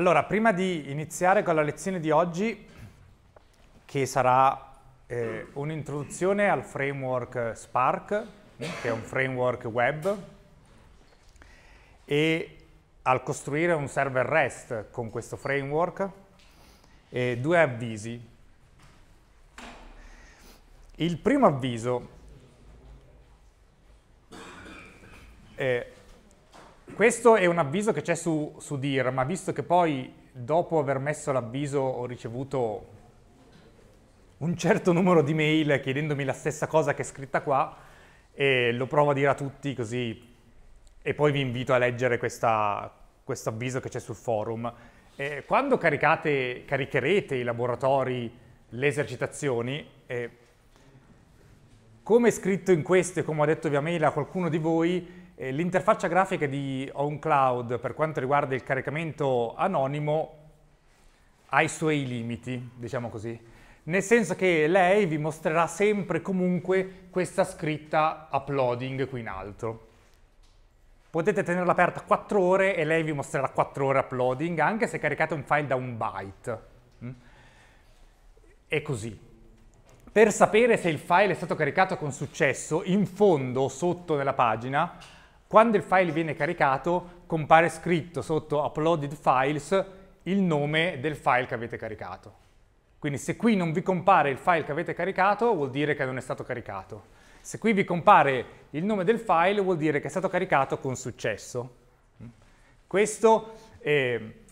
Allora, prima di iniziare con la lezione di oggi, che sarà eh, un'introduzione al framework Spark, che è un framework web, e al costruire un server REST con questo framework, eh, due avvisi. Il primo avviso eh, questo è un avviso che c'è su, su DIR, ma visto che poi dopo aver messo l'avviso ho ricevuto un certo numero di mail chiedendomi la stessa cosa che è scritta qua, e lo provo a dire a tutti così e poi vi invito a leggere questo avviso che c'è sul forum. Eh, quando caricate, caricherete i laboratori, le esercitazioni, eh, come è scritto in questo e come ho detto via mail a qualcuno di voi, eh, l'interfaccia grafica di OwnCloud per quanto riguarda il caricamento anonimo ha i suoi limiti, diciamo così, nel senso che lei vi mostrerà sempre comunque questa scritta uploading qui in alto. Potete tenerla aperta 4 ore e lei vi mostrerà 4 ore uploading, anche se caricate un file da un byte. Mm? E così. Per sapere se il file è stato caricato con successo, in fondo, sotto nella pagina, quando il file viene caricato compare scritto sotto uploaded files il nome del file che avete caricato. Quindi se qui non vi compare il file che avete caricato vuol dire che non è stato caricato. Se qui vi compare il nome del file vuol dire che è stato caricato con successo. Questo, eh,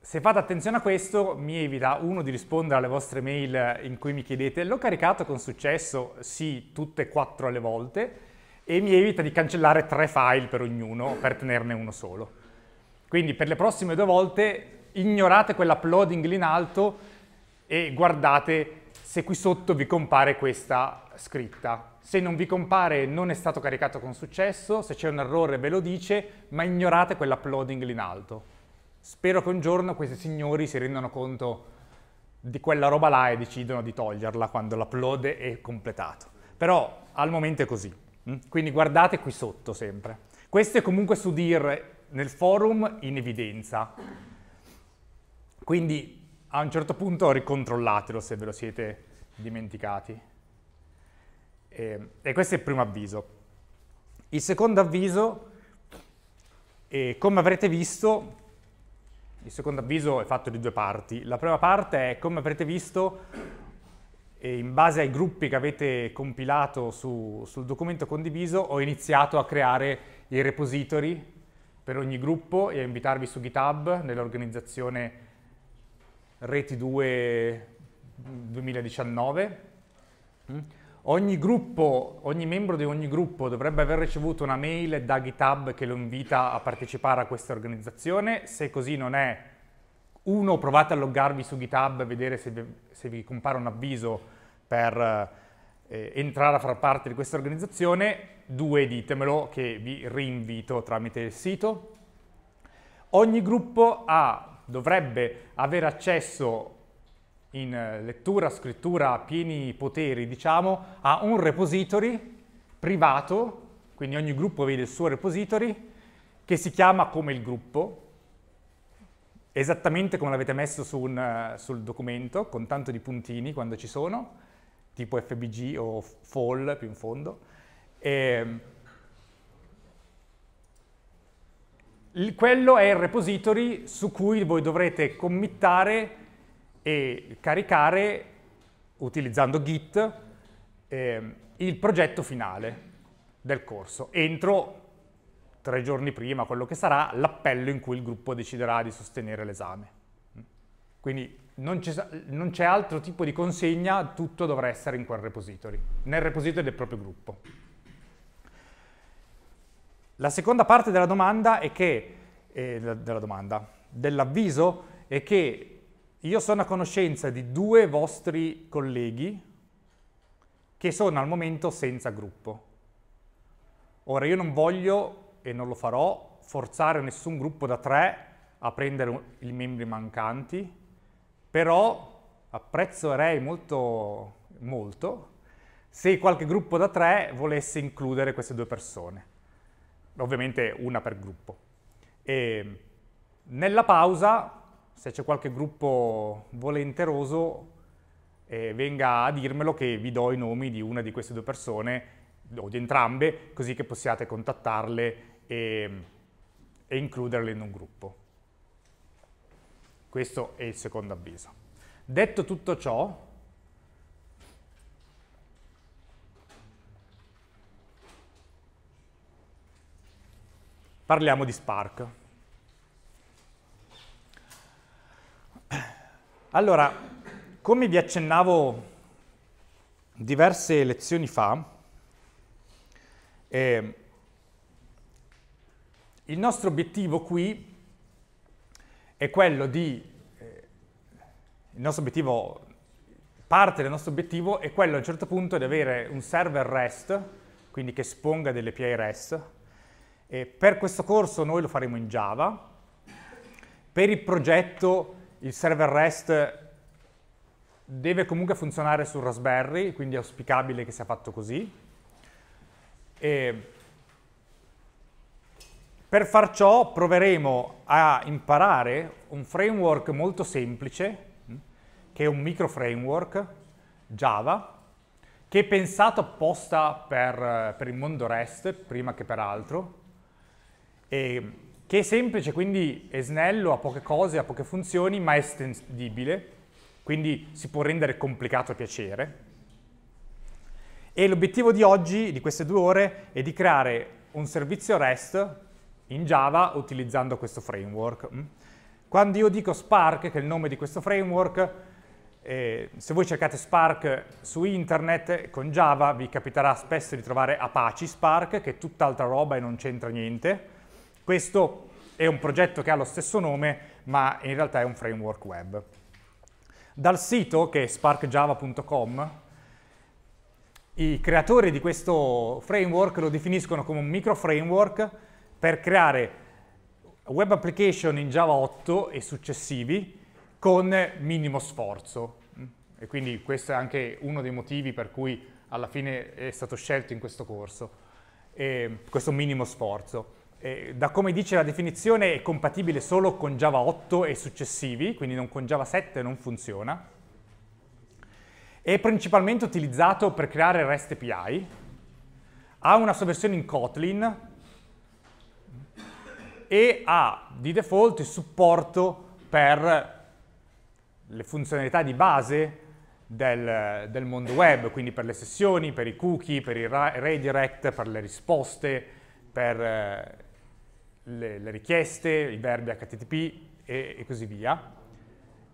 se fate attenzione a questo, mi evita uno di rispondere alle vostre mail in cui mi chiedete l'ho caricato con successo? Sì, tutte e quattro le volte e mi evita di cancellare tre file per ognuno per tenerne uno solo. Quindi per le prossime due volte ignorate quell'uploading lì in alto e guardate se qui sotto vi compare questa scritta. Se non vi compare non è stato caricato con successo, se c'è un errore ve lo dice, ma ignorate quell'uploading lì in alto. Spero che un giorno questi signori si rendano conto di quella roba là e decidano di toglierla quando l'upload è completato. Però al momento è così. Mm? Quindi guardate qui sotto sempre. Questo è comunque su DIR nel forum in evidenza. Quindi a un certo punto ricontrollatelo se ve lo siete dimenticati. E, ehm, e questo è il primo avviso. Il secondo avviso, come avrete visto, il secondo avviso è fatto di due parti. La prima parte è, come avrete visto, e in base ai gruppi che avete compilato su, sul documento condiviso ho iniziato a creare i repository per ogni gruppo e a invitarvi su GitHub nell'organizzazione Reti 2 2019. Mm? Ogni, gruppo, ogni membro di ogni gruppo dovrebbe aver ricevuto una mail da GitHub che lo invita a partecipare a questa organizzazione, se così non è uno, provate a loggarvi su GitHub, e vedere se vi, se vi compare un avviso per eh, entrare a far parte di questa organizzazione. Due, ditemelo che vi rinvito tramite il sito. Ogni gruppo ha, dovrebbe avere accesso in eh, lettura, scrittura, pieni poteri, diciamo, a un repository privato, quindi ogni gruppo vede il suo repository, che si chiama come il gruppo, esattamente come l'avete messo su un, eh, sul documento, con tanto di puntini quando ci sono, tipo FBG o fall più in fondo. E ehm, quello è il repository su cui voi dovrete committare e caricare, utilizzando Git, eh, il progetto finale del corso entro tre giorni prima, quello che sarà, l'appello in cui il gruppo deciderà di sostenere l'esame. Quindi non c'è altro tipo di consegna, tutto dovrà essere in quel repository, nel repository del proprio gruppo. La seconda parte della domanda è che, eh, dell'avviso, è che io sono a conoscenza di due vostri colleghi che sono al momento senza gruppo. Ora, io non voglio e non lo farò, forzare nessun gruppo da tre a prendere i membri mancanti, però apprezzerei molto, molto se qualche gruppo da tre volesse includere queste due persone, ovviamente una per gruppo. E nella pausa, se c'è qualche gruppo volenteroso, eh, venga a dirmelo che vi do i nomi di una di queste due persone o di entrambe, così che possiate contattarle e, e includerle in un gruppo. Questo è il secondo avviso. Detto tutto ciò, parliamo di Spark. Allora, come vi accennavo diverse lezioni fa, eh, il nostro obiettivo qui è quello di, eh, il nostro obiettivo, parte del nostro obiettivo è quello a un certo punto di avere un server REST, quindi che esponga delle API REST. Eh, per questo corso noi lo faremo in Java, per il progetto il server REST deve comunque funzionare su Raspberry, quindi è auspicabile che sia fatto così, e per far ciò proveremo a imparare un framework molto semplice, mm, che è un micro framework Java, che è pensato apposta per, per il mondo REST, prima che per altro, e che è semplice, quindi è snello, ha poche cose, ha poche funzioni, ma è estendibile, quindi si può rendere complicato a piacere. E l'obiettivo di oggi, di queste due ore, è di creare un servizio REST in Java utilizzando questo framework. Mm? Quando io dico Spark, che è il nome di questo framework, eh, se voi cercate Spark su internet con Java vi capiterà spesso di trovare Apache Spark, che è tutt'altra roba e non c'entra niente. Questo è un progetto che ha lo stesso nome, ma in realtà è un framework web. Dal sito, che è sparkjava.com, i creatori di questo framework lo definiscono come un micro framework per creare web application in Java 8 e successivi con minimo sforzo. E quindi questo è anche uno dei motivi per cui alla fine è stato scelto in questo corso, eh, questo minimo sforzo. Eh, da come dice la definizione è compatibile solo con Java 8 e successivi, quindi non con Java 7 non funziona, è principalmente utilizzato per creare REST API, ha una sua versione in Kotlin e ha di default il supporto per le funzionalità di base del, del, mondo web, quindi per le sessioni, per i cookie, per i redirect, per le risposte, per eh, le, le richieste, i verbi HTTP e, e così via.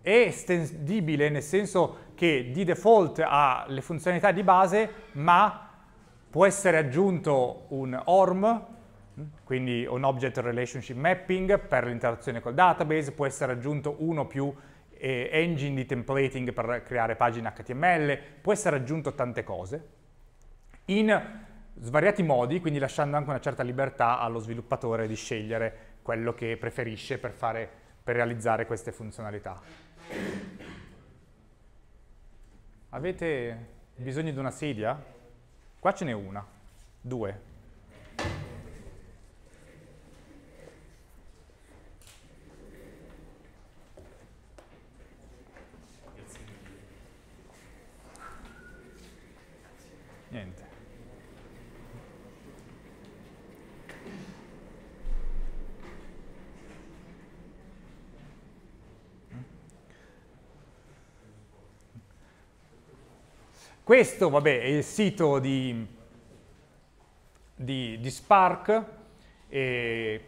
È estendibile nel senso che di default ha le funzionalità di base, ma può essere aggiunto un ORM, quindi un Object Relationship Mapping per l'interazione col database, può essere aggiunto uno o più eh, engine di templating per creare pagine HTML, può essere aggiunto tante cose, in svariati modi, quindi lasciando anche una certa libertà allo sviluppatore di scegliere quello che preferisce per, fare, per realizzare queste funzionalità. Avete bisogno di una sedia? Qua ce n'è una, due, Questo, vabbè, è il sito di, di, di Spark eh,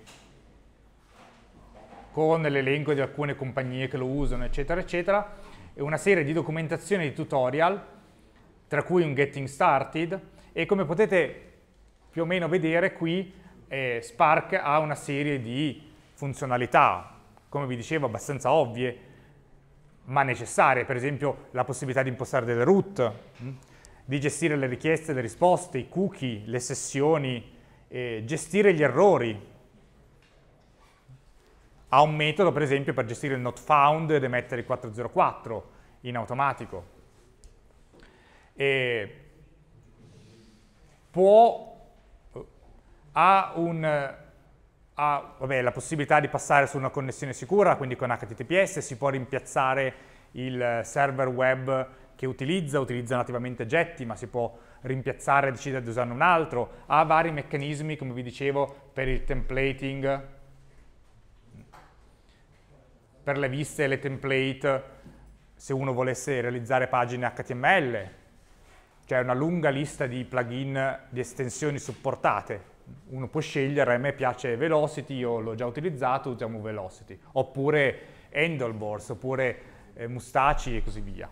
con l'elenco di alcune compagnie che lo usano, eccetera, eccetera, e una serie di documentazioni e di tutorial, tra cui un Getting Started, e come potete più o meno vedere qui eh, Spark ha una serie di funzionalità, come vi dicevo, abbastanza ovvie, ma necessarie, per esempio la possibilità di impostare delle root, mm, di gestire le richieste, le risposte, i cookie, le sessioni, eh, gestire gli errori. Ha un metodo, per esempio, per gestire il not found ed emettere il 404 in automatico. E può, eh, ha un ha vabbè, la possibilità di passare su una connessione sicura, quindi con HTTPS, si può rimpiazzare il server web che utilizza, utilizza nativamente Getty, ma si può rimpiazzare, e decidere di usarne un altro, ha vari meccanismi, come vi dicevo, per il templating, per le viste e le template, se uno volesse realizzare pagine HTML, c'è una lunga lista di plugin, di estensioni supportate, uno può scegliere, a me piace Velocity, io l'ho già utilizzato, usiamo Velocity, oppure Handlebars, oppure eh, Mustaci e così via,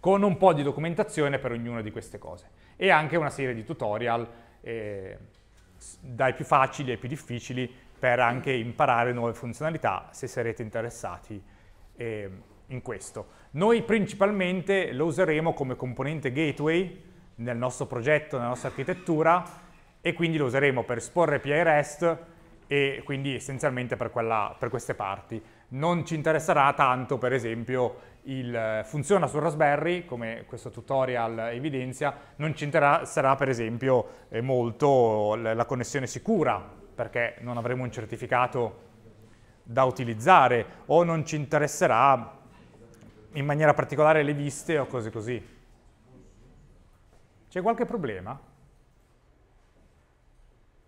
con un po' di documentazione per ognuna di queste cose e anche una serie di tutorial eh, dai più facili ai più difficili per anche imparare nuove funzionalità se sarete interessati eh, in questo. Noi principalmente lo useremo come componente gateway nel nostro progetto, nella nostra architettura, e quindi lo useremo per esporre API REST e quindi essenzialmente per, quella, per queste parti. Non ci interesserà tanto, per esempio, il funziona su Raspberry, come questo tutorial evidenzia, non ci interesserà per esempio eh, molto la connessione sicura, perché non avremo un certificato da utilizzare, o non ci interesserà in maniera particolare le viste o cose così. C'è qualche problema?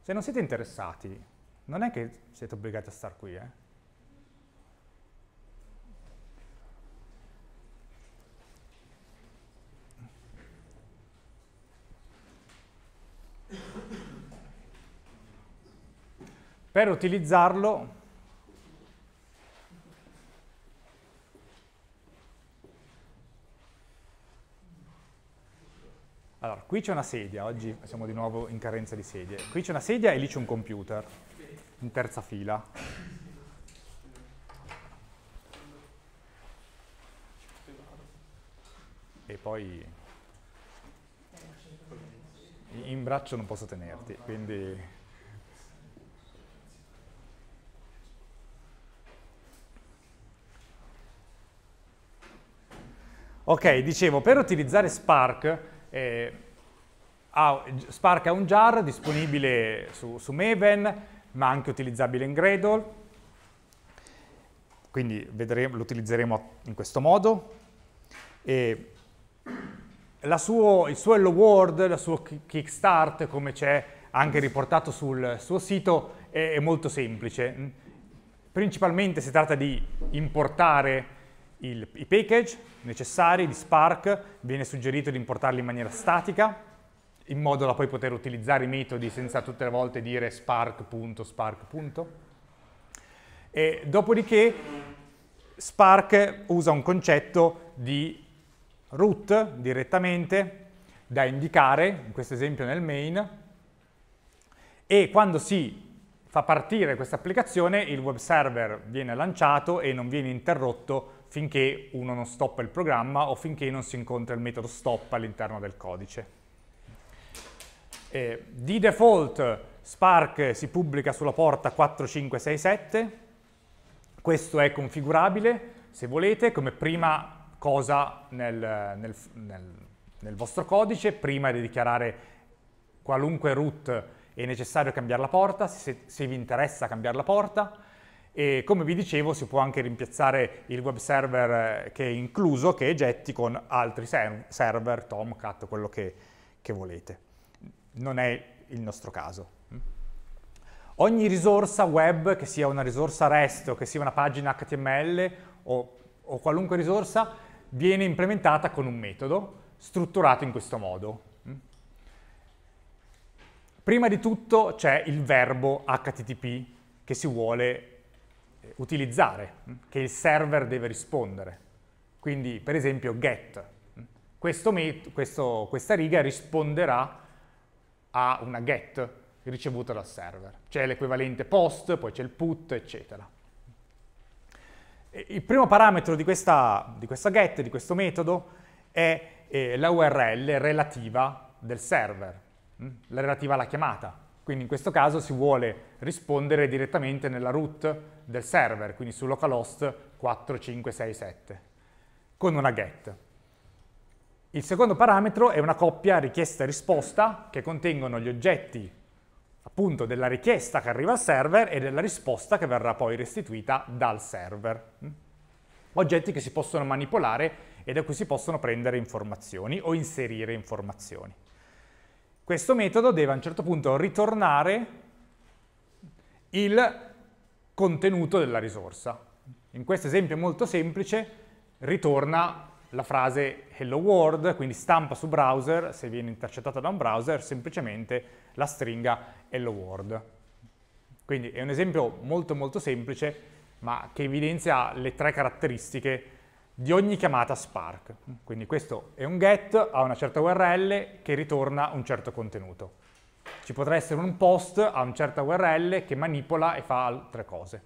Se non siete interessati, non è che siete obbligati a star qui, eh? Per utilizzarlo Allora, qui c'è una sedia, oggi siamo di nuovo in carenza di sedie. Qui c'è una sedia e lì c'è un computer, in terza fila. E poi in braccio non posso tenerti, quindi... Ok, dicevo, per utilizzare Spark eh, ha, Spark è un jar disponibile su, su, Maven, ma anche utilizzabile in Gradle, quindi lo utilizzeremo in questo modo. E suo, il suo Hello World, il suo Kickstart, come c'è anche riportato sul suo sito, è, è molto semplice. Principalmente si tratta di importare il, i package necessari di Spark, viene suggerito di importarli in maniera statica, in modo da poi poter utilizzare i metodi senza tutte le volte dire spark.spark. E dopodiché Spark usa un concetto di root direttamente da indicare, in questo esempio nel main, e quando si fa partire questa applicazione il web server viene lanciato e non viene interrotto finché uno non stoppa il programma o finché non si incontra il metodo stop all'interno del codice. Eh, di default Spark si pubblica sulla porta 4567, questo è configurabile se volete come prima cosa nel, nel, nel, nel vostro codice, prima di dichiarare qualunque root è necessario cambiare la porta, se, se vi interessa cambiare la porta, e come vi dicevo si può anche rimpiazzare il web server eh, che è incluso, che è Getty con altri ser server, Tomcat, quello che, che volete. Non è il nostro caso. Mm? Ogni risorsa web, che sia una risorsa REST o che sia una pagina HTML o, o qualunque risorsa, viene implementata con un metodo strutturato in questo modo. Mm? Prima di tutto c'è il verbo HTTP che si vuole utilizzare, mm. che il server deve rispondere. Quindi, per esempio, get. Mm. Questo questo, questa riga risponderà a una get ricevuta dal server. C'è l'equivalente post, poi c'è il put, eccetera. Il primo parametro di questa, di questa get, di questo metodo, è eh, la URL relativa del server, la mm, relativa alla chiamata. Quindi in questo caso si vuole rispondere direttamente nella root del server, quindi su localhost 4567, con una get. Il secondo parametro è una coppia richiesta-risposta che contengono gli oggetti appunto della richiesta che arriva al server e della risposta che verrà poi restituita dal server. Oggetti che si possono manipolare e da cui si possono prendere informazioni o inserire informazioni. Questo metodo deve a un certo punto ritornare il contenuto della risorsa. In questo esempio molto semplice ritorna la frase hello world, quindi stampa su browser, se viene intercettata da un browser, semplicemente la stringa hello world. Quindi è un esempio molto molto semplice, ma che evidenzia le tre caratteristiche di ogni chiamata Spark. Quindi questo è un get a una certa URL che ritorna un certo contenuto. Ci potrà essere un post a una certa URL che manipola e fa altre cose.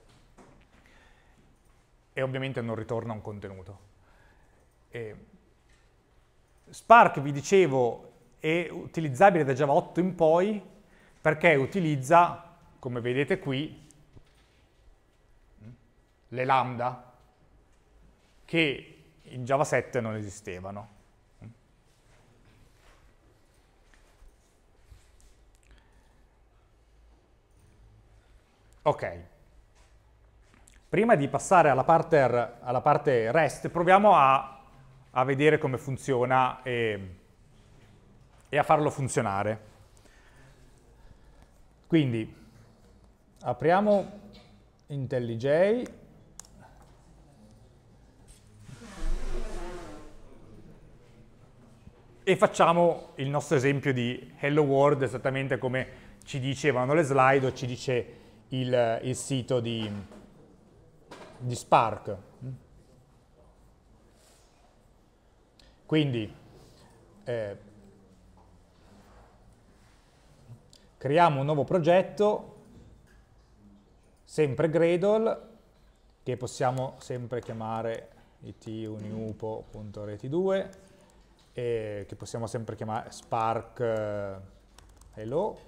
E ovviamente non ritorna un contenuto. E Spark, vi dicevo, è utilizzabile da Java 8 in poi perché utilizza, come vedete qui, le lambda, che in Java 7 non esistevano. Ok, prima di passare alla parte, alla parte REST, proviamo a, a, vedere come funziona e, e a farlo funzionare. Quindi, apriamo IntelliJ e facciamo il nostro esempio di Hello World esattamente come ci dicevano le slide o ci dice il, il sito di, di Spark. Quindi eh, creiamo un nuovo progetto, sempre Gradle, che possiamo sempre chiamare ituniupo.reti2, e che possiamo sempre chiamare spark eh, hello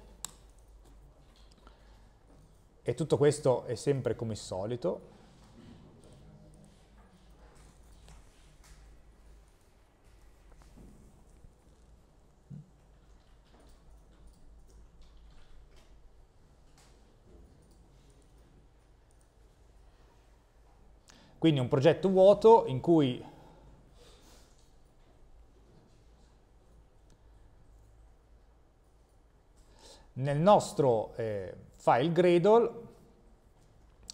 e tutto questo è sempre come al solito Quindi un progetto vuoto in cui nel nostro eh, file Gradle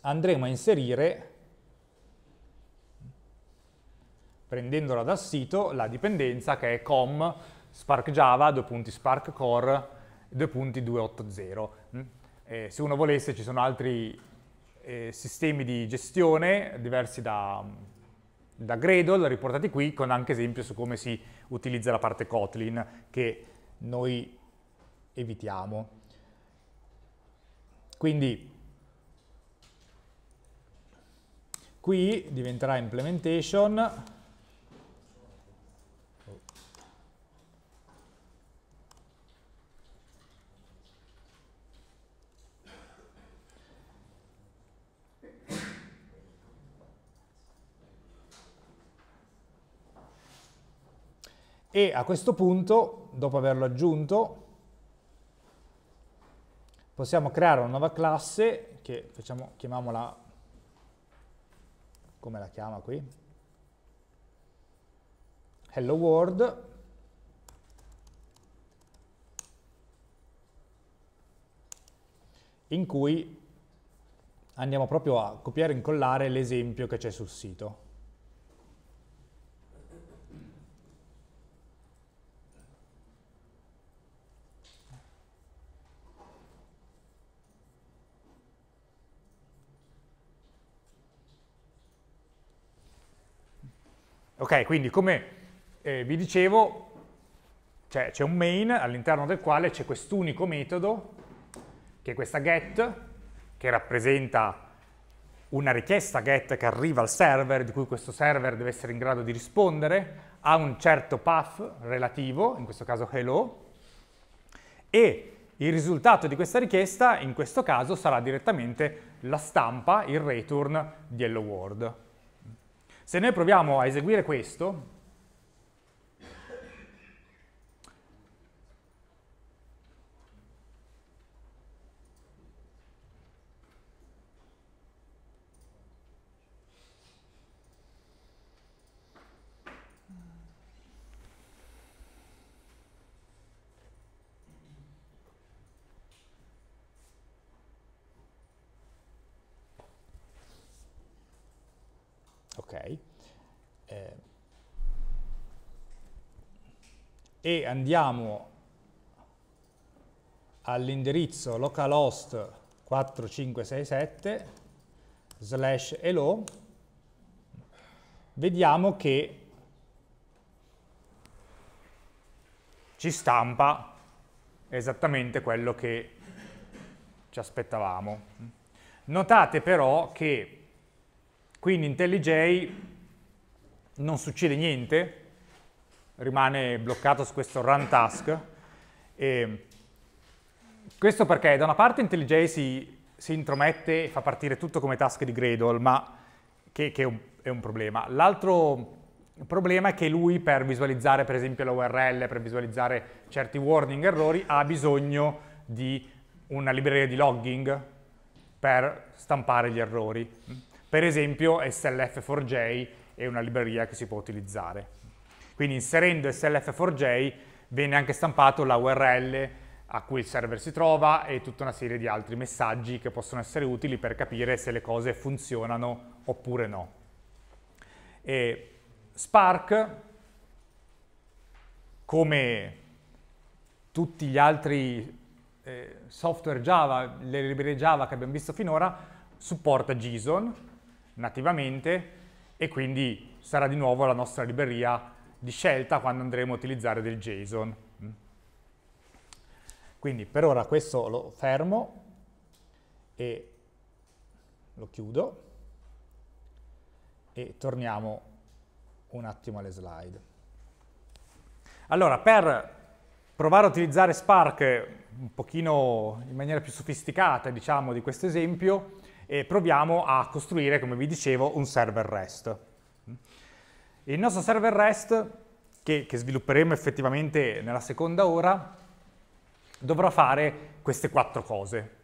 andremo a inserire, prendendola dal sito, la dipendenza che è com spark java, due punti spark core, due punti 280. Mm. Eh, se uno volesse ci sono altri eh, sistemi di gestione diversi da, da Gradle, riportati qui, con anche esempio su come si utilizza la parte Kotlin, che noi evitiamo. Quindi qui diventerà implementation e a questo punto, dopo averlo aggiunto, possiamo creare una nuova classe che facciamo, chiamiamola, come la chiama qui? Hello World. in cui andiamo proprio a copiare e incollare l'esempio che c'è sul sito. Ok, quindi come eh, vi dicevo, cioè, c'è un main all'interno del quale c'è quest'unico metodo, che è questa get, che rappresenta una richiesta get che arriva al server, di cui questo server deve essere in grado di rispondere, ha un certo path relativo, in questo caso hello, e il risultato di questa richiesta in questo caso sarà direttamente la stampa, il return di hello world. Se noi proviamo a eseguire questo, e andiamo all'indirizzo localhost 4567 slash hello, vediamo che ci stampa esattamente quello che ci aspettavamo. Notate però che qui in IntelliJ non succede niente, rimane bloccato su questo run task. E questo perché da una parte IntelliJ si, si intromette e fa partire tutto come task di Gradle, ma che, che è, un, è, un, problema. L'altro problema è che lui per visualizzare per esempio la URL, per visualizzare certi warning errori, ha bisogno di una libreria di logging per stampare gli errori. Per esempio SLF4J è una libreria che si può utilizzare. Quindi inserendo SLF4J viene anche stampato la URL a cui il server si trova e tutta una serie di altri messaggi che possono essere utili per capire se le cose funzionano oppure no. E Spark, come tutti gli altri eh, software Java, le librerie Java che abbiamo visto finora, supporta JSON nativamente e quindi sarà di nuovo la nostra libreria di scelta quando andremo a utilizzare del JSON. Mm. Quindi per ora questo lo fermo e lo chiudo e torniamo un attimo alle slide. Allora, per provare a utilizzare Spark un pochino in maniera più sofisticata, diciamo, di questo esempio, eh, proviamo a costruire, come vi dicevo, un server REST. Il nostro server REST, che, che svilupperemo effettivamente nella seconda ora, dovrà fare queste quattro cose.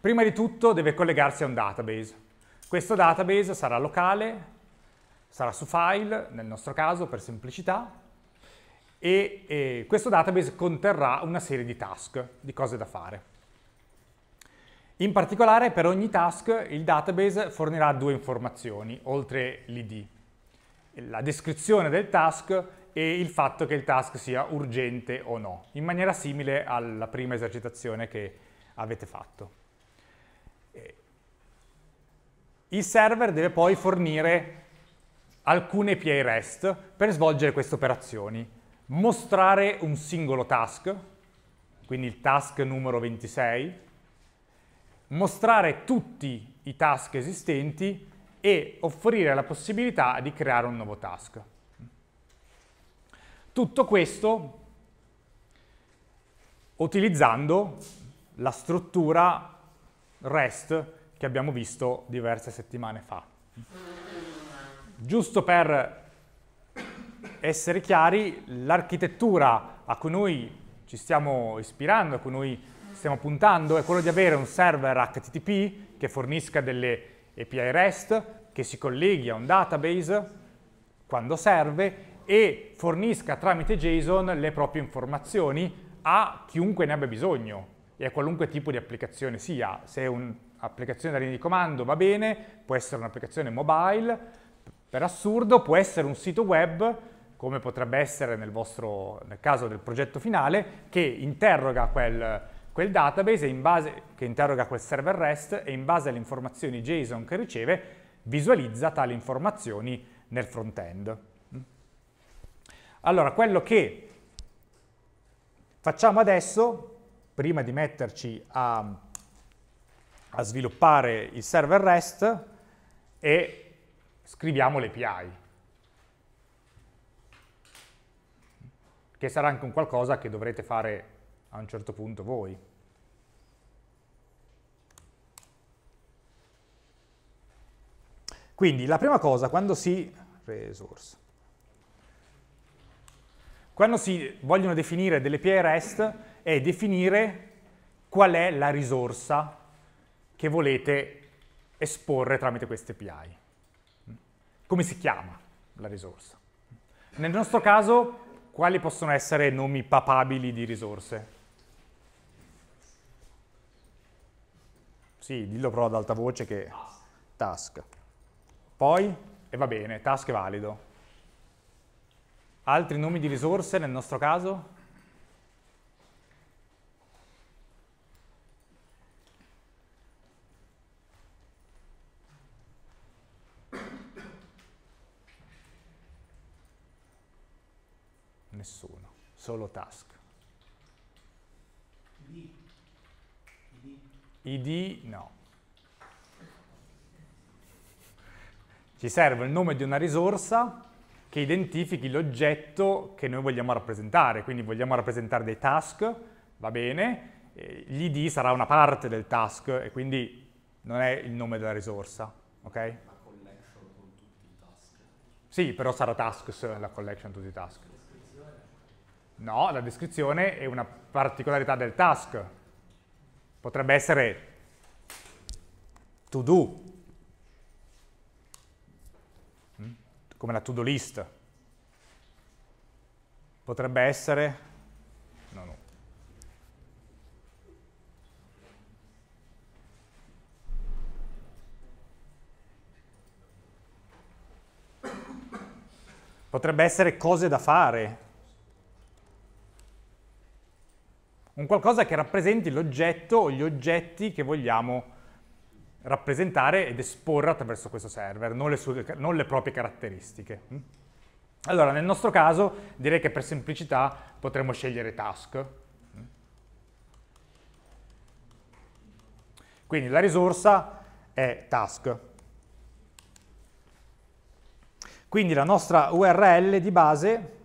Prima di tutto deve collegarsi a un database. Questo database sarà locale, sarà su file, nel nostro caso per semplicità, e, e questo database conterrà una serie di task, di cose da fare. In particolare per ogni task il database fornirà due informazioni, oltre l'id la descrizione del task e il fatto che il task sia urgente o no, in maniera simile alla prima esercitazione che avete fatto. Eh, il server deve poi fornire alcune API REST per svolgere queste operazioni. Mostrare un singolo task, quindi il task numero 26, mostrare tutti i task esistenti e offrire la possibilità di creare un nuovo task. Tutto questo utilizzando la struttura REST che abbiamo visto diverse settimane fa. Giusto per essere chiari, l'architettura a cui noi ci stiamo ispirando, a cui noi stiamo puntando, è quello di avere un server HTTP che fornisca delle API REST che si colleghi a un database quando serve e fornisca tramite JSON le proprie informazioni a chiunque ne abbia bisogno e a qualunque tipo di applicazione sia. Se è un'applicazione da linea di comando va bene, può essere un'applicazione mobile, per assurdo può essere un sito web come potrebbe essere nel, vostro, nel caso del progetto finale, che interroga quel, Quel database in base, che interroga quel server REST e in base alle informazioni JSON che riceve visualizza tali informazioni nel front-end. Allora, quello che facciamo adesso, prima di metterci a, a sviluppare il server REST, è scriviamo l'API. che sarà anche un qualcosa che dovrete fare a un certo punto voi. Quindi la prima cosa, quando si, resource, quando si vogliono definire delle API REST è definire qual è la risorsa che volete esporre tramite queste API. Come si chiama la risorsa? Nel nostro caso, quali possono essere nomi papabili di risorse? Sì, dillo però ad alta voce che... Task. Poi? E va bene, task è valido. Altri nomi di risorse nel nostro caso? Nessuno, solo task. id no. Ci serve il nome di una risorsa che identifichi l'oggetto che noi vogliamo rappresentare, quindi vogliamo rappresentare dei task, va bene, l'id sarà una parte del task e quindi non è il nome della risorsa, ok? collection con tutti i task. Sì, però sarà tasks la collection tutti i task. No, la descrizione è una particolarità del task, Potrebbe essere to do, mm? come la to do list. Potrebbe essere, no, no. Potrebbe essere cose da fare, un qualcosa che rappresenti l'oggetto o gli oggetti che vogliamo rappresentare ed esporre attraverso questo server, non le, sue, non le proprie caratteristiche. Mm? Allora, nel nostro caso, direi che per semplicità potremmo scegliere task. Mm? Quindi la risorsa è task. Quindi la nostra URL di base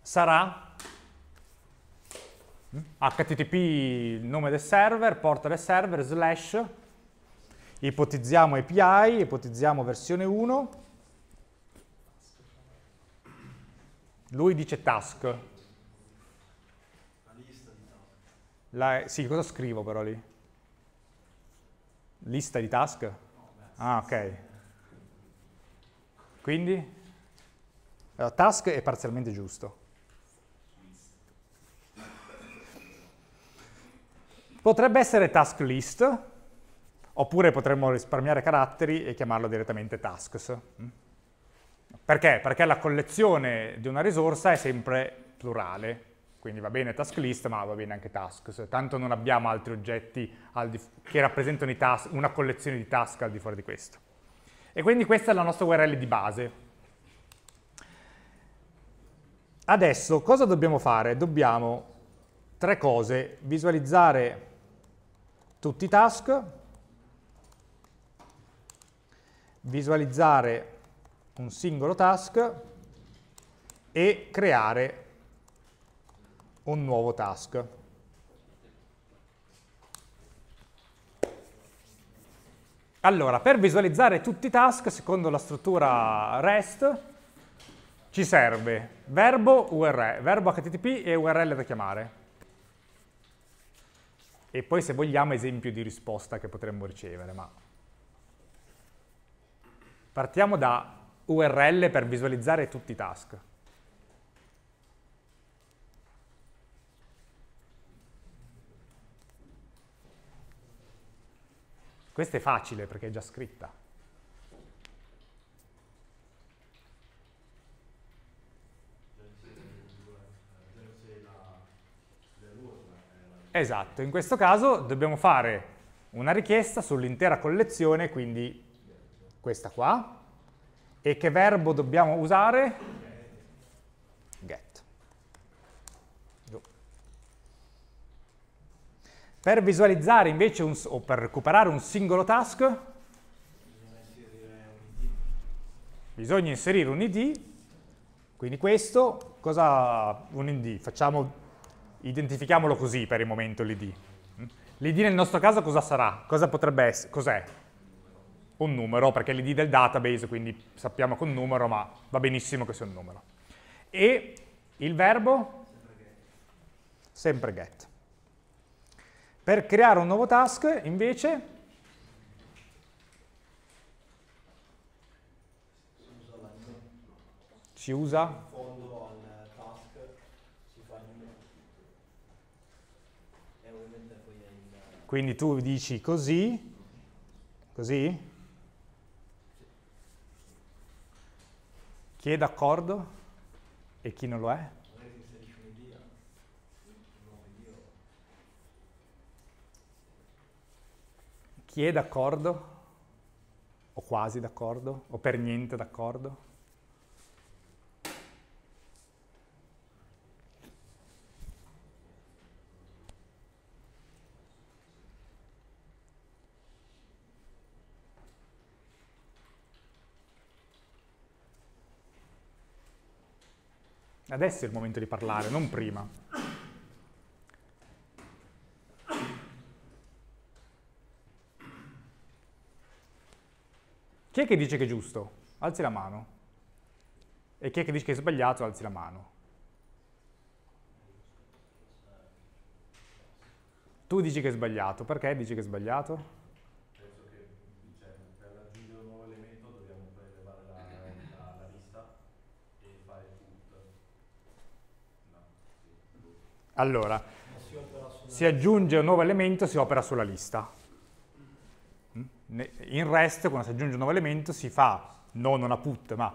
sarà http il nome del server, porta del server, slash, ipotizziamo API, ipotizziamo versione 1, lui dice task. La, lista di task. sì, cosa scrivo però lì? Lista di task? Ah, ok. Quindi? Task è parzialmente giusto. Potrebbe essere task list, oppure potremmo risparmiare caratteri e chiamarlo direttamente tasks. Mm. Perché? Perché la collezione di una risorsa è sempre plurale, quindi va bene task list ma va bene anche tasks, tanto non abbiamo altri oggetti che rappresentano task, una collezione di task al di fuori di questo. E quindi questa è la nostra URL di base. Adesso cosa dobbiamo fare? Dobbiamo tre cose, visualizzare tutti i task, visualizzare un singolo task e creare un nuovo task. Allora, per visualizzare tutti i task, secondo la struttura REST, ci serve verbo, URL, verbo HTTP e URL da chiamare e poi se vogliamo esempio di risposta che potremmo ricevere. Ma partiamo da URL per visualizzare tutti i task. Questa è facile perché è già scritta. Esatto, in questo caso dobbiamo fare una richiesta sull'intera collezione, quindi questa qua, e che verbo dobbiamo usare? Get. Per visualizzare invece un, o per recuperare un singolo task, bisogna inserire un id, quindi questo, cosa un id? Facciamo identifichiamolo così per il momento l'id. L'id nel nostro caso cosa sarà? Cosa potrebbe essere? Cos'è? Un numero, perché l'id del database, quindi sappiamo che è un numero, ma va benissimo che sia un numero. E il verbo? Sempre get. Sempre get. Per creare un nuovo task, invece, si usa Quindi tu dici così, così? Chi è d'accordo e chi non lo è? Chi è d'accordo? O quasi d'accordo? O per niente d'accordo? Adesso è il momento di parlare, non prima. Chi è che dice che è giusto? Alzi la mano. E chi è che dice che è sbagliato? Alzi la mano. Tu dici che è sbagliato, perché dici che è sbagliato? Allora, si aggiunge un nuovo elemento, si opera sulla lista. In REST, quando si aggiunge un nuovo elemento, si fa non una put, ma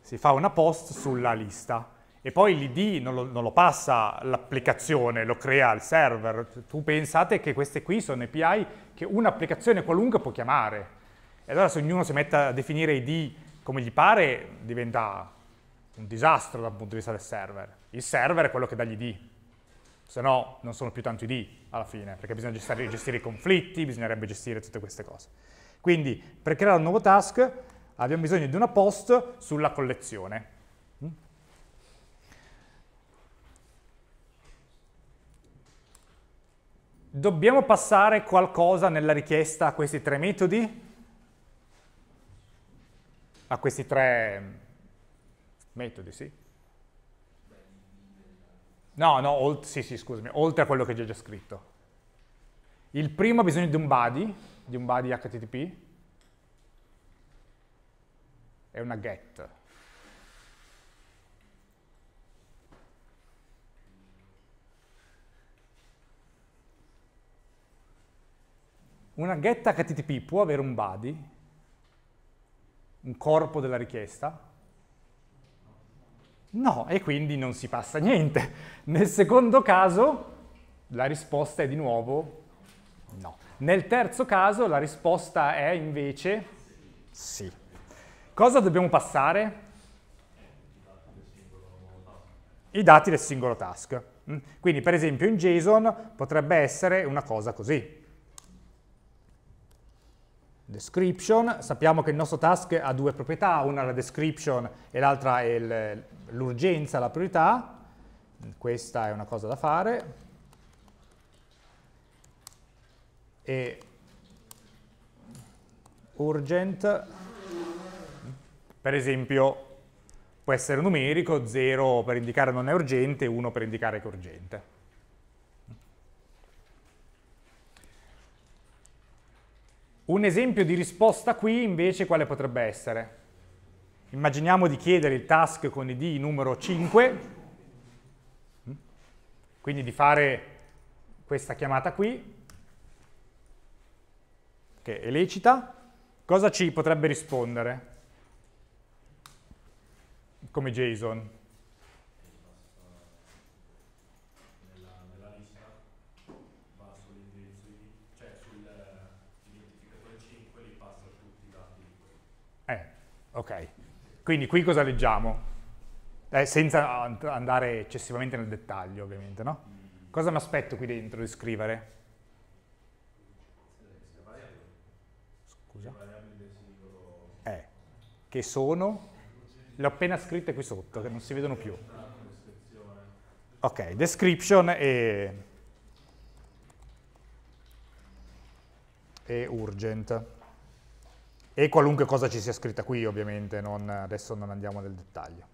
si fa una post sulla lista. E poi l'ID non, non lo, passa l'applicazione, lo crea il server. Tu pensate che queste qui sono API che un'applicazione qualunque può chiamare. E allora se ognuno si mette a definire ID come gli pare, diventa un disastro dal punto di vista del server. Il server è quello che dà gli ID se no non sono più tanto ID alla fine, perché bisogna gestire, gestire, i conflitti, bisognerebbe gestire tutte queste cose. Quindi per creare un nuovo task abbiamo bisogno di una post sulla collezione. Mm? Dobbiamo passare qualcosa nella richiesta a questi tre metodi? A questi tre metodi, sì. No, no, olt, sì, sì, scusami, oltre a quello che già già scritto. Il primo ha bisogno di un body, di un body HTTP. È una get. Una get HTTP può avere un body, un corpo della richiesta, No, e quindi non si passa niente. Nel secondo caso la risposta è di nuovo no. Nel terzo caso la risposta è invece sì. Cosa dobbiamo passare? I dati del singolo task. Mm. Quindi per esempio in JSON potrebbe essere una cosa così description. Sappiamo che il nostro task ha due proprietà, una è la description e l'altra è l'urgenza, la priorità. Questa è una cosa da fare. E urgent, per esempio, può essere numerico, 0 per indicare non è urgente, 1 per indicare che è urgente. Un esempio di risposta qui invece quale potrebbe essere? Immaginiamo di chiedere il task con id numero 5, mm? quindi di fare questa chiamata qui, che è lecita, cosa ci potrebbe rispondere come JSON? Ok, quindi qui cosa leggiamo? Eh, senza andare eccessivamente nel dettaglio ovviamente, no? Cosa mi aspetto qui dentro di scrivere? Scusa? Eh, che sono? Le ho appena scritte qui sotto, che non si vedono più. Ok, description e, e urgent e qualunque cosa ci sia scritta qui ovviamente, non, adesso non andiamo nel dettaglio.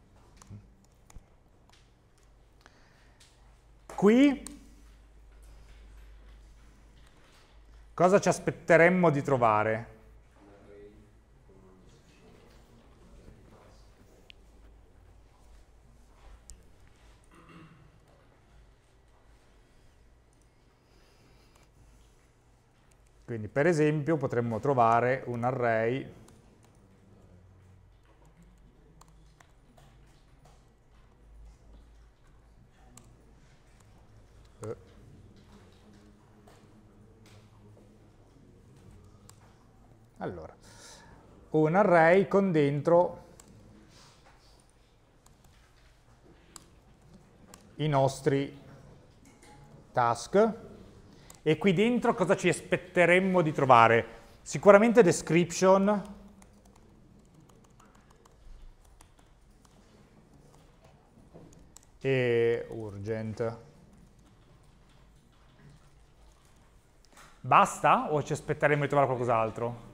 Qui cosa ci aspetteremmo di trovare? Quindi per esempio potremmo trovare un array Allora, un array con dentro i nostri task e qui dentro cosa ci aspetteremmo di trovare? Sicuramente description, e urgent. Basta o ci aspetteremmo di trovare qualcos'altro?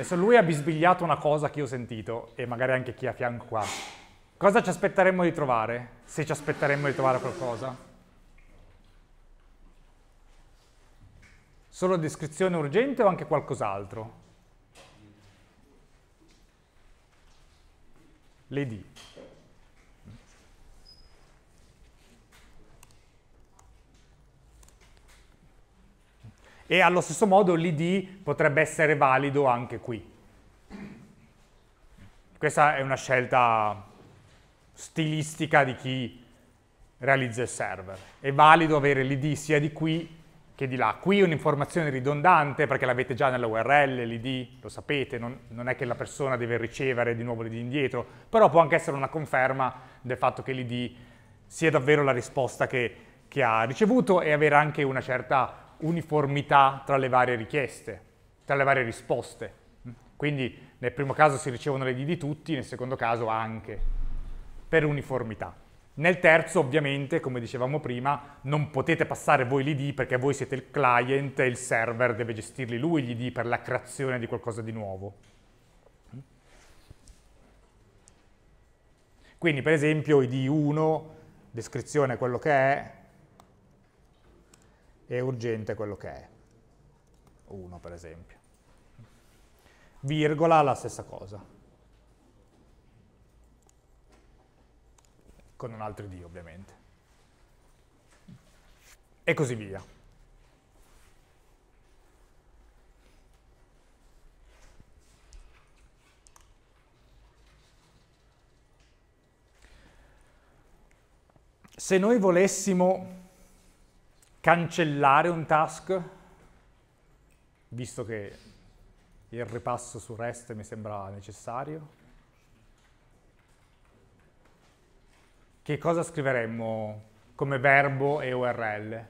Adesso lui ha bisbigliato una cosa che io ho sentito, e magari anche chi ha fianco qua. Cosa ci aspetteremmo di trovare, se ci aspetteremmo di trovare qualcosa? Solo descrizione urgente o anche qualcos'altro? Lady. E allo stesso modo l'id potrebbe essere valido anche qui. Questa è una scelta stilistica di chi realizza il server. È valido avere l'id sia di qui che di là. Qui è un'informazione ridondante perché l'avete già nella URL, l'id, lo sapete, non, non, è che la persona deve ricevere di nuovo l'id indietro, però può anche essere una conferma del fatto che l'id sia davvero la risposta che, che ha ricevuto e avere anche una certa uniformità tra le varie richieste, tra le varie risposte. Quindi nel primo caso si ricevono le D di tutti, nel secondo caso anche, per uniformità. Nel terzo, ovviamente, come dicevamo prima, non potete passare voi l'ID perché voi siete il client e il server deve gestirli lui gli ID per la creazione di qualcosa di nuovo. Quindi, per esempio, ID1, descrizione quello che è, e urgente quello che è, 1 per esempio. Virgola, la stessa cosa, con un altro D ovviamente. E così via. Se noi volessimo cancellare un task, visto che il ripasso su REST mi sembra necessario. Che cosa scriveremmo come verbo e URL?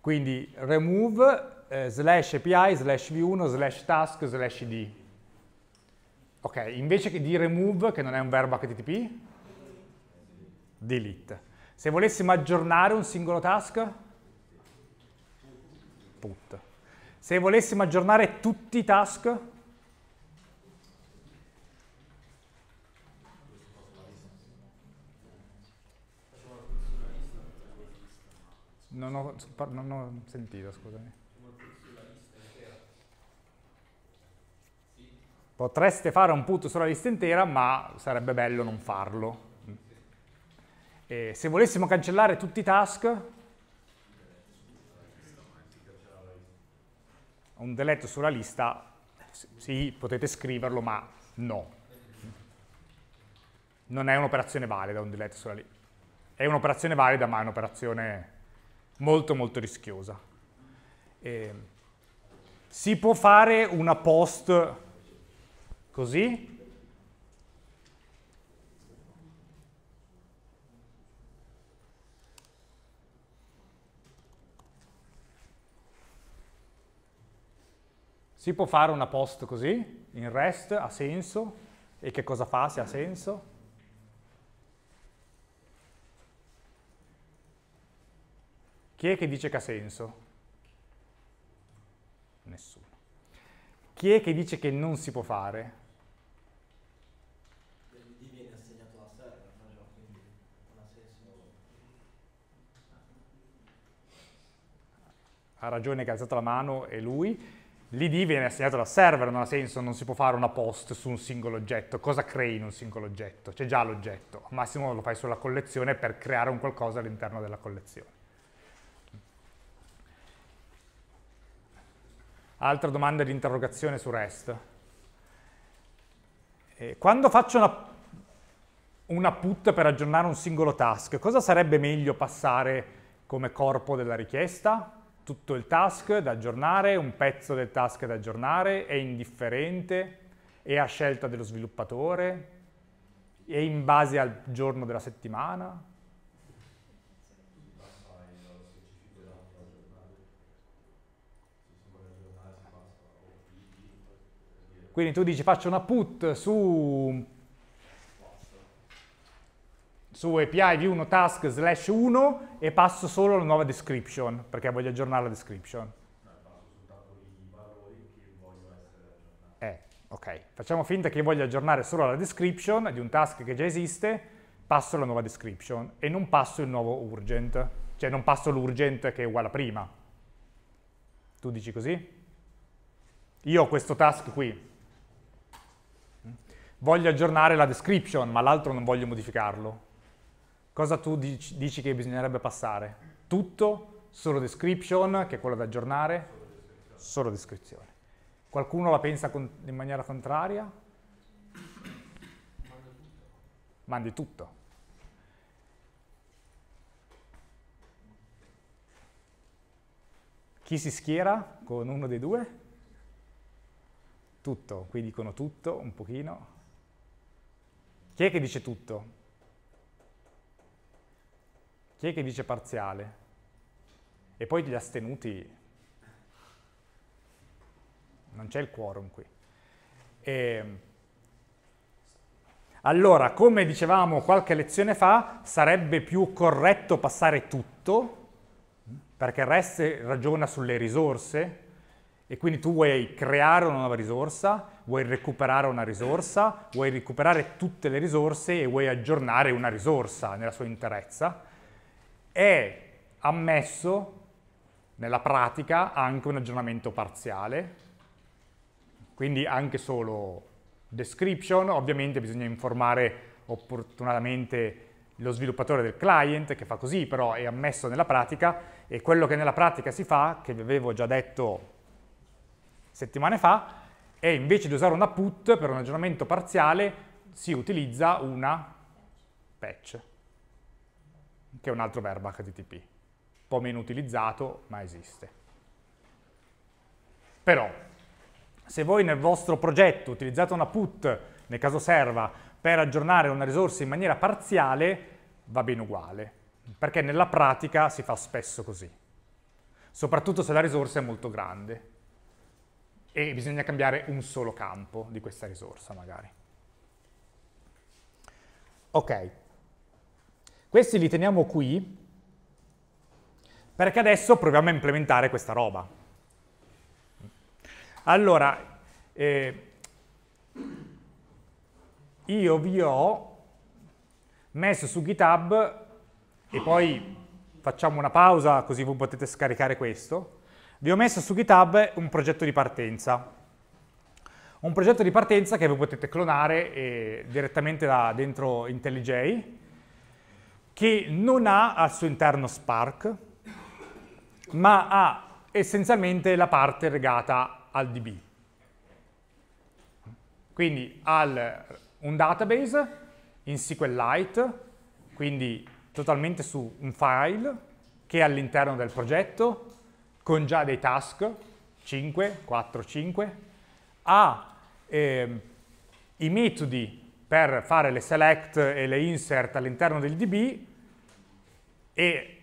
Quindi remove eh, slash API, slash v1, slash task, slash id. Ok, invece che di remove, che non è un verbo HTTP, delete. Se volessimo aggiornare un singolo task, put. Se volessimo aggiornare tutti i task, non ho, non ho sentito, scusami. Potreste fare un put sulla lista intera, ma sarebbe bello non farlo. E se volessimo cancellare tutti i task, un delete sulla lista, sì, potete scriverlo, ma no. Non è un'operazione valida un delete sulla lista. È un'operazione valida, ma è un'operazione molto molto rischiosa. E ehm, si può fare una post così, Si può fare una post così, in REST, ha senso, e che cosa fa se ha senso? Chi è che dice che ha senso? Nessuno. Chi è che dice che non si può fare? ha ragione che ha alzato la mano è lui, l'ID viene assegnato dal server, non ha senso, non si può fare una post su un singolo oggetto. Cosa crei in un singolo oggetto? C'è già l'oggetto, al massimo lo fai sulla collezione per creare un qualcosa all'interno della collezione. Altra domanda di interrogazione su REST. Eh, quando faccio una, una put per aggiornare un singolo task, cosa sarebbe meglio passare come corpo della richiesta? tutto il task da aggiornare, un pezzo del task da aggiornare, è indifferente, è a scelta dello sviluppatore, è in base al giorno della settimana. Quindi tu dici faccio una put su su API view uno task slash 1 e passo solo la nuova description, perché voglio aggiornare la description. No, passo soltanto i valori che voglio essere aggiornati. Eh, ok. Facciamo finta che io voglia aggiornare solo la description di un task che già esiste, passo la nuova description e non passo il nuovo urgent, cioè non passo l'urgent che è uguale a prima. Tu dici così? Io ho questo task qui. Voglio aggiornare la description, ma l'altro non voglio modificarlo Cosa tu dici, dici che bisognerebbe passare? Tutto? Solo description, che è quello da aggiornare? Solo descrizione. Qualcuno la pensa con, in maniera contraria? Mandi tutto. Chi si schiera con uno dei due? Tutto, qui dicono tutto, un pochino. Chi è che dice tutto? Chi è che dice parziale? E poi gli astenuti, non c'è il quorum qui. E... Ehm, allora, come dicevamo qualche lezione fa, sarebbe più corretto passare tutto, perché il REST ragiona sulle risorse, e quindi tu vuoi creare una nuova risorsa, vuoi recuperare una risorsa, vuoi recuperare tutte le risorse e vuoi aggiornare una risorsa nella sua interezza è ammesso nella pratica anche un aggiornamento parziale, quindi anche solo description, ovviamente bisogna informare opportunamente lo sviluppatore del client che fa così, però è ammesso nella pratica e quello che nella pratica si fa, che vi avevo già detto settimane fa, è invece di usare una put per un aggiornamento parziale si utilizza una patch che è un altro verbo HTTP, un po' meno utilizzato, ma esiste. Però, se voi nel vostro progetto utilizzate una put, nel caso serva, per aggiornare una risorsa in maniera parziale, va bene uguale, perché nella pratica si fa spesso così, soprattutto se la risorsa è molto grande e bisogna cambiare un solo campo di questa risorsa magari. Ok, questi li teniamo qui perché adesso proviamo a implementare questa roba. Allora, eh, io vi ho messo su GitHub e poi facciamo una pausa così voi potete scaricare questo. Vi ho messo su GitHub un progetto di partenza. Un progetto di partenza che voi potete clonare eh, direttamente da dentro IntelliJ che non ha al suo interno Spark, ma ha essenzialmente la parte legata al DB. Quindi ha un database in SQLite, quindi totalmente su un file che è all'interno del progetto, con già dei task, 5, 4, 5, ha eh, i metodi per fare le select e le insert all'interno del DB e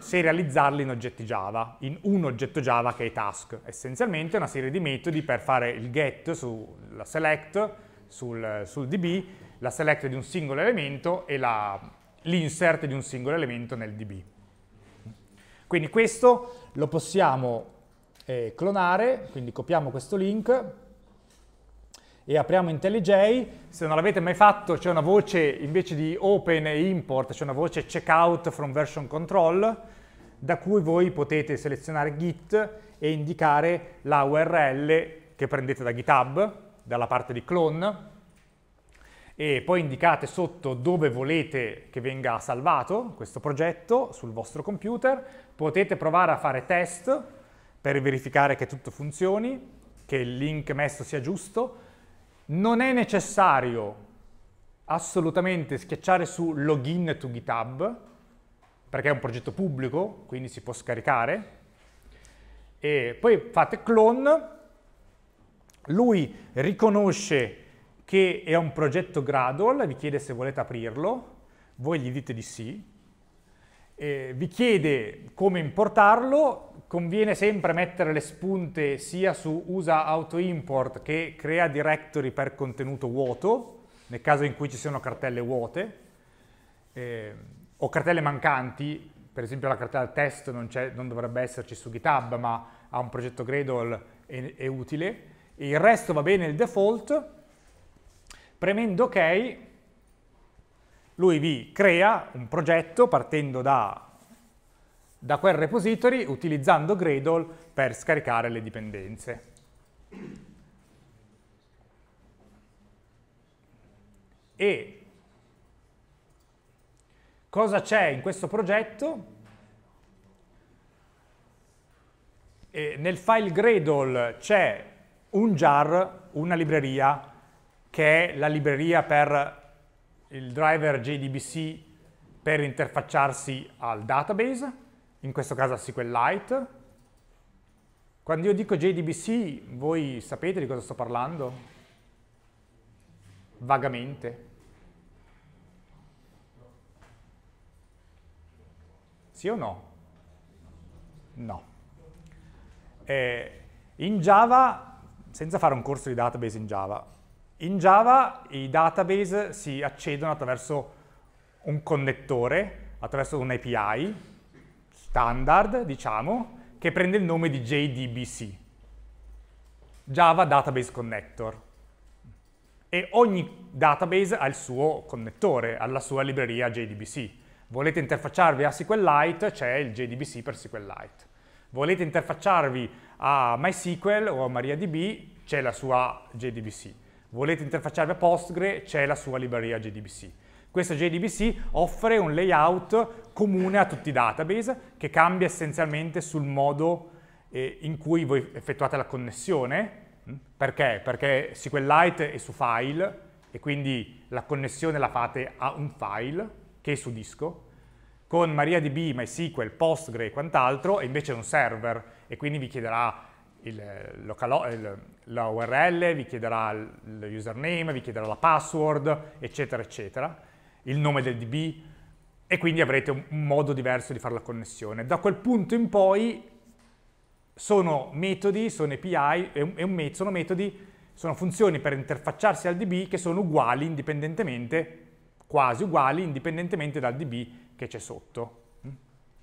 serializzarli in oggetti Java, in un oggetto Java che è task. Essenzialmente una serie di metodi per fare il get sulla select, sul, sul DB, la select di un singolo elemento e l'insert di un singolo elemento nel DB. Quindi questo lo possiamo eh, clonare, quindi copiamo questo link, e apriamo IntelliJ. Se non l'avete mai fatto c'è una voce invece di Open e Import, c'è una voce Checkout from Version Control da cui voi potete selezionare Git e indicare la URL che prendete da GitHub, dalla parte di clone, e poi indicate sotto dove volete che venga salvato questo progetto sul vostro computer. Potete provare a fare test per verificare che tutto funzioni, che il link messo sia giusto, non è necessario assolutamente schiacciare su login to GitHub, perché è un progetto pubblico, quindi si può scaricare. E poi fate clone, lui riconosce che è un progetto Gradle, vi chiede se volete aprirlo, voi gli dite di sì, eh, vi chiede come importarlo, conviene sempre mettere le spunte sia su usa auto import che crea directory per contenuto vuoto, nel caso in cui ci siano cartelle vuote, eh, o cartelle mancanti, per esempio la cartella test non, non, dovrebbe esserci su GitHub, ma ha un progetto Gradle è, è utile. il resto va bene il default, premendo ok, lui vi crea un progetto partendo da da quel repository utilizzando Gradle per scaricare le dipendenze. E cosa c'è in questo progetto? E nel file Gradle c'è un jar, una libreria, che è la libreria per il driver JDBC per interfacciarsi al database, in questo caso a SQLite. Quando io dico JDBC, voi sapete di cosa sto parlando? Vagamente. Sì o no? No. Eh, in Java, senza fare un corso di database in Java, in Java i database si accedono attraverso un connettore, attraverso un API, standard, diciamo, che prende il nome di JDBC, Java Database Connector. E ogni database ha il suo connettore, ha la sua libreria JDBC. Volete interfacciarvi a SQLite, c'è il JDBC per SQLite. Volete interfacciarvi a MySQL o a MariaDB, c'è la sua JDBC. Volete interfacciarvi a Postgre, c'è la sua libreria JDBC. Questo JDBC offre un layout comune a tutti i database che cambia essenzialmente sul modo eh, in cui voi effettuate la connessione. Mm? Perché? Perché SQLite è su file e quindi la connessione la fate a un file che è su disco. Con MariaDB, MySQL, Postgre e quant'altro è invece un server e quindi vi chiederà il, eh, eh, il, la URL, vi chiederà l'username, vi chiederà la password, eccetera, eccetera il nome del DB e quindi avrete un modo diverso di fare la connessione. Da quel punto in poi sono metodi, sono API, e un, sono metodi, sono funzioni per interfacciarsi al DB che sono uguali indipendentemente, quasi uguali indipendentemente dal DB che c'è sotto.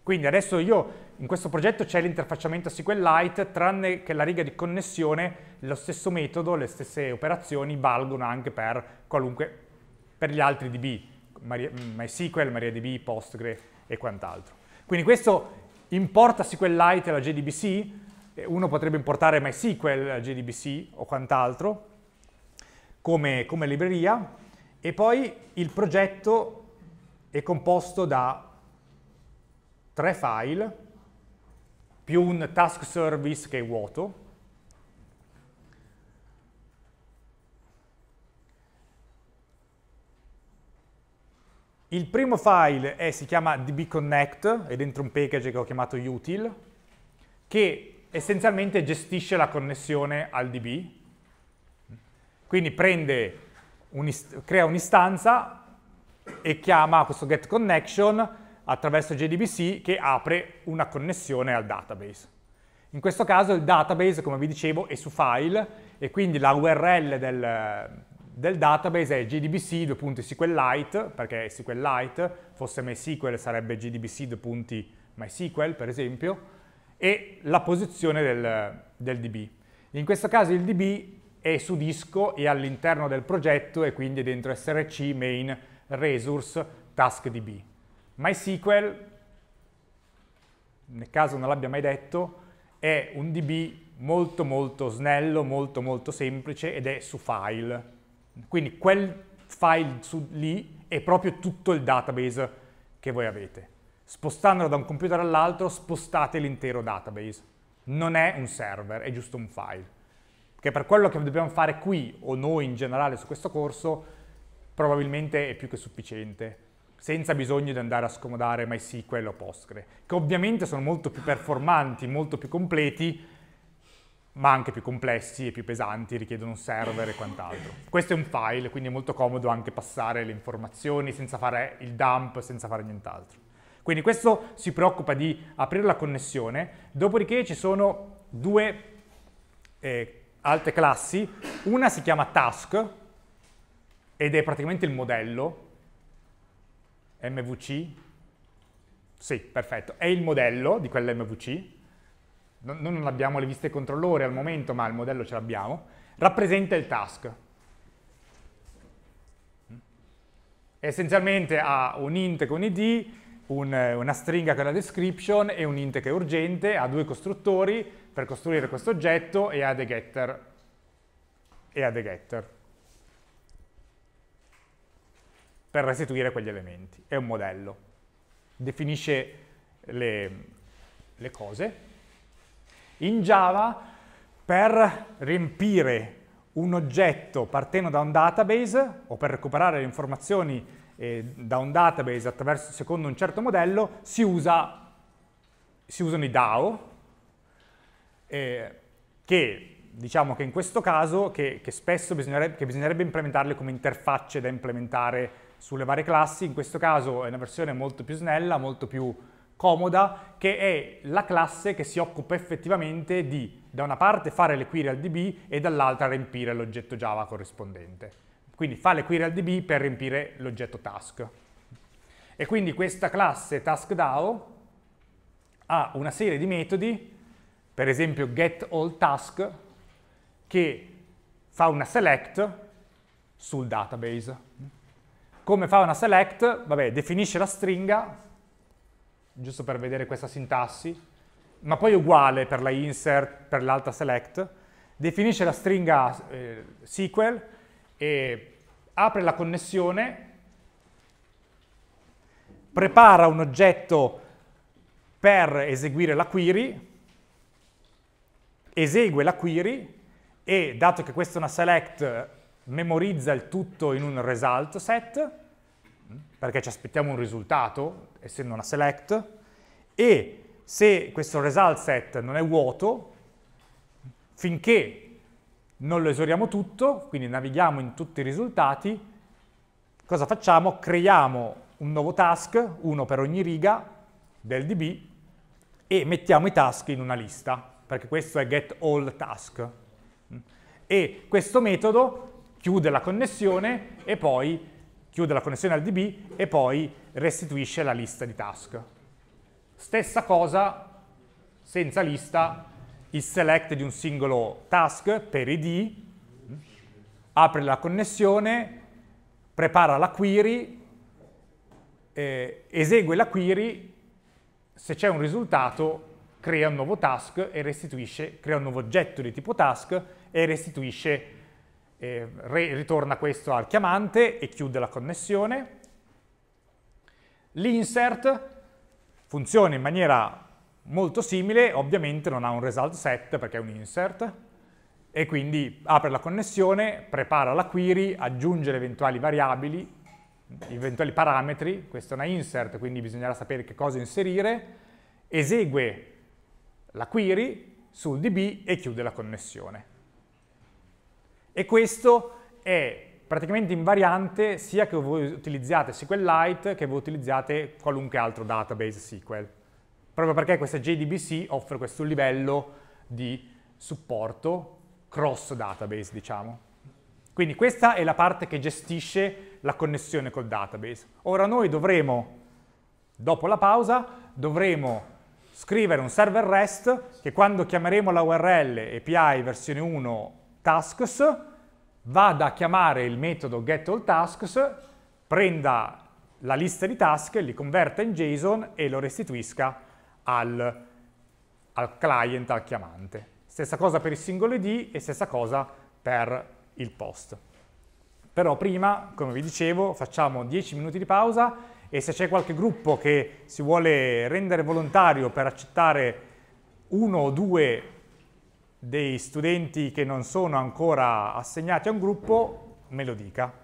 Quindi adesso io in questo progetto c'è l'interfacciamento SQLite, tranne che la riga di connessione, lo stesso metodo, le stesse operazioni valgono anche per, per gli altri DB. Mm, MySQL, MariaDB, Postgre e quant'altro. Quindi questo importa SQLite alla JDBC, eh, uno potrebbe importare MySQL alla JDBC o quant'altro come, come libreria e poi il progetto è composto da tre file più un task service che è vuoto Il primo file è, si chiama dbconnect, è dentro un package che ho chiamato util, che essenzialmente gestisce la connessione al db. Quindi un crea un'istanza e chiama questo getConnection attraverso JDBC che apre una connessione al database. In questo caso il database, come vi dicevo, è su file e quindi la URL del, del database è gdbc::sqlite perché SQLite, fosse MySQL sarebbe gdbc::mysql per esempio, e la posizione del, del db. In questo caso il db è su disco e all'interno del progetto e quindi è dentro src main resource task.db. MySQL, nel caso non l'abbia mai detto, è un db molto molto snello, molto molto semplice ed è su file. Quindi quel file su, lì è proprio tutto il database che voi avete. Spostandolo da un computer all'altro, spostate l'intero database. Non è un server, è giusto un file. Che per quello che dobbiamo fare qui, o noi in generale su questo corso, probabilmente è più che sufficiente senza bisogno di andare a scomodare MySQL o Postgre, che ovviamente sono molto più performanti, molto più completi, ma anche più complessi e più pesanti, richiedono un server e quant'altro. Questo è un file, quindi è molto comodo anche passare le informazioni senza fare il dump, senza fare nient'altro. Quindi questo si preoccupa di aprire la connessione, dopodiché ci sono due eh, altre classi, una si chiama task ed è praticamente il modello, MVC, sì, perfetto, è il modello di quella MVC, noi non abbiamo le viste controllore al momento, ma il modello ce l'abbiamo, rappresenta il task. Essenzialmente ha un int con id, un, una stringa con la description e un int che è urgente, ha due costruttori per costruire questo oggetto e ha degetter. E ha degetter per restituire quegli elementi. È un modello. Definisce le, le cose in Java, per riempire un oggetto partendo da un database o per recuperare le informazioni eh, da un database secondo un certo modello, si, usa, si usano i DAO, eh, che diciamo che in questo caso, che, che spesso bisognerebbe, che bisognerebbe implementarle come interfacce da implementare sulle varie classi, in questo caso è una versione molto più snella, molto più comoda che è la classe che si occupa effettivamente di da una parte fare le query al DB e dall'altra riempire l'oggetto Java corrispondente. Quindi fa le query al DB per riempire l'oggetto task. E quindi questa classe TaskDAO ha una serie di metodi, per esempio getAllTask, che fa una select sul database. Come fa una select? Vabbè, definisce la stringa giusto per vedere questa sintassi, ma poi uguale per la insert, per l'alta select, definisce la stringa eh, SQL e apre la connessione, prepara un oggetto per eseguire la query, esegue la query e dato che questa è una select memorizza il tutto in un result set perché ci aspettiamo un risultato, essendo una select, e se questo result set non è vuoto, finché non lo esoriamo tutto, quindi navighiamo in tutti i risultati, cosa facciamo? Creiamo un nuovo task, uno per ogni riga del DB, e mettiamo i task in una lista, perché questo è get all task. E questo metodo chiude la connessione e poi chiude la connessione al DB e poi restituisce la lista di task. Stessa cosa, senza lista, il select di un singolo task per id, apre la connessione, prepara la query, eh, esegue la query, se c'è un risultato crea un nuovo task e restituisce, crea un nuovo oggetto di tipo task e restituisce eh, ritorna questo al chiamante e chiude la connessione. L'insert funziona in maniera molto simile, ovviamente non ha un result set perché è un insert, e quindi apre la connessione, prepara la query, aggiunge le eventuali variabili, eventuali parametri, questa è una insert, quindi bisognerà sapere che cosa inserire, esegue la query sul DB e chiude la connessione. E questo è praticamente invariante sia che voi utilizziate SQLite che voi utilizzate qualunque altro database SQL, proprio perché questa JDBC offre questo livello di supporto cross database, diciamo. Quindi questa è la parte che gestisce la connessione col database. Ora noi dovremo, dopo la pausa, dovremo scrivere un server REST che quando chiameremo la URL API versione 1 tasks, vada a chiamare il metodo getAllTasks, prenda la lista di task, li converta in JSON e lo restituisca al, al client, al chiamante. Stessa cosa per il singolo ID e stessa cosa per il post. Però prima, come vi dicevo, facciamo 10 minuti di pausa e se c'è qualche gruppo che si vuole rendere volontario per accettare uno o due dei studenti che non sono ancora assegnati a un gruppo me lo dica.